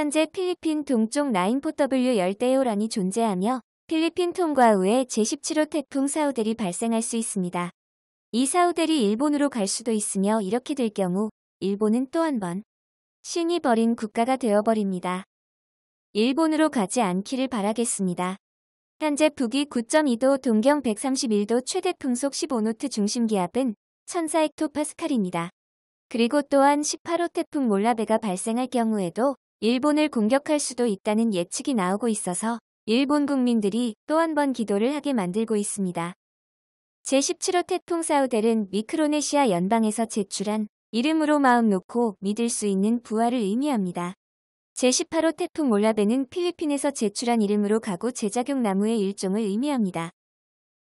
현재 필리핀 동쪽 라인4W 열대요란이 존재하며 필리핀 통과후에 제17호 태풍 사우델이 발생할 수 있습니다. 이 사우델이 일본으로 갈 수도 있으며 이렇게 될 경우 일본은 또 한 번 신이 버린 국가가 되어버립니다. 일본으로 가지 않기를 바라겠습니다. 현재 북위 9.2도 동경 131도 최대 풍속 15노트 중심기압은 1 0 0 0헥토파스칼입니다 그리고 또한 18호 태풍 몰라베가 발생할 경우에도 일본을 공격할 수도 있다는 예측이 나오고 있어서 일본 국민들이 또 한 번 기도를 하게 만들고 있습니다. 제17호 태풍 사우델은 미크로네시아 연방에서 제출한 이름으로 마음 놓고 믿을 수 있는 부활을 의미합니다. 제18호 태풍 몰라베는 필리핀에서 제출한 이름으로 가구 제작용 나무의 일종을 의미합니다.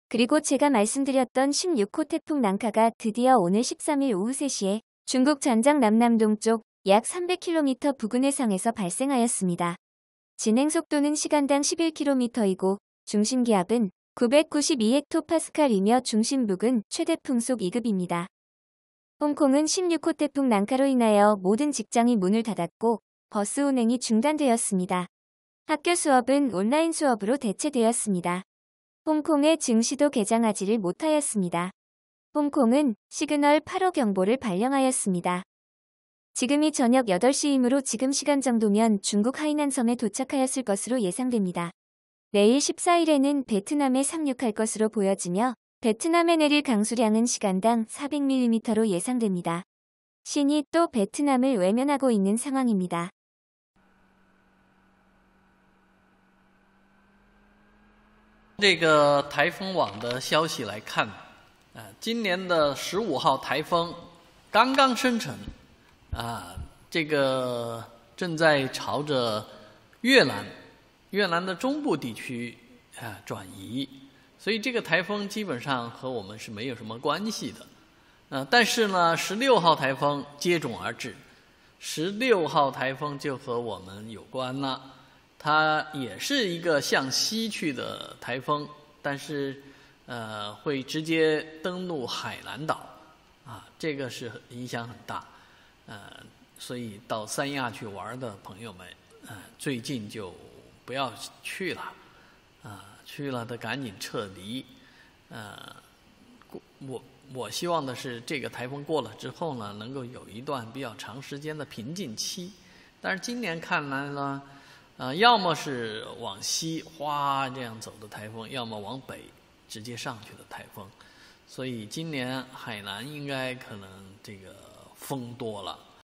그리고 제가 말씀드렸던 16호 태풍 난카가 드디어 오늘 13일 오후 3시에 중국 전장 남남동쪽 약 300km 부근 해상에서 발생하였습니다. 진행 속도는 시간당 11km이고 중심 기압은 992헥토파스칼이며 중심 부근 최대 풍속 2급입니다. 홍콩은 16호 태풍 난카로 인하여 모든 직장이 문을 닫았고 버스 운행이 중단되었습니다. 학교 수업은 온라인 수업으로 대체되었습니다. 홍콩의 증시도 개장하지를 못하였습니다. 홍콩은 시그널 8호 경보를 발령하였습니다. 지금이 저녁 8시이므로 지금 시간 정도면 중국 하이난섬에 도착하였을 것으로 예상됩니다. 내일 14일에는 베트남에 상륙할 것으로 보여지며 베트남에 내릴 강수량은 시간당 400mm로 예상됩니다. 신이 또 베트남을 외면하고 있는 상황입니다. 이个 台风网的消息来看，啊，今年的十五号台风刚刚生成。啊，这个正在朝着越南、越南的中部地区啊转移，所以这个台风基本上和我们是没有什么关系的。啊，但是呢，十六号台风接踵而至，十六号台风就和我们有关了。它也是一个向西去的台风，但是呃，会直接登陆海南岛啊，这个是影响很大。呃，所以到三亚去玩的朋友们，呃，最近就不要去了，啊，去了的赶紧撤离，呃，我我希望的是这个台风过了之后呢，能够有一段比较长时间的平静期。但是今年看来呢，啊，要么是往西哗这样走的台风，要么往北直接上去的台风，所以今年海南应该可能这个。风多了。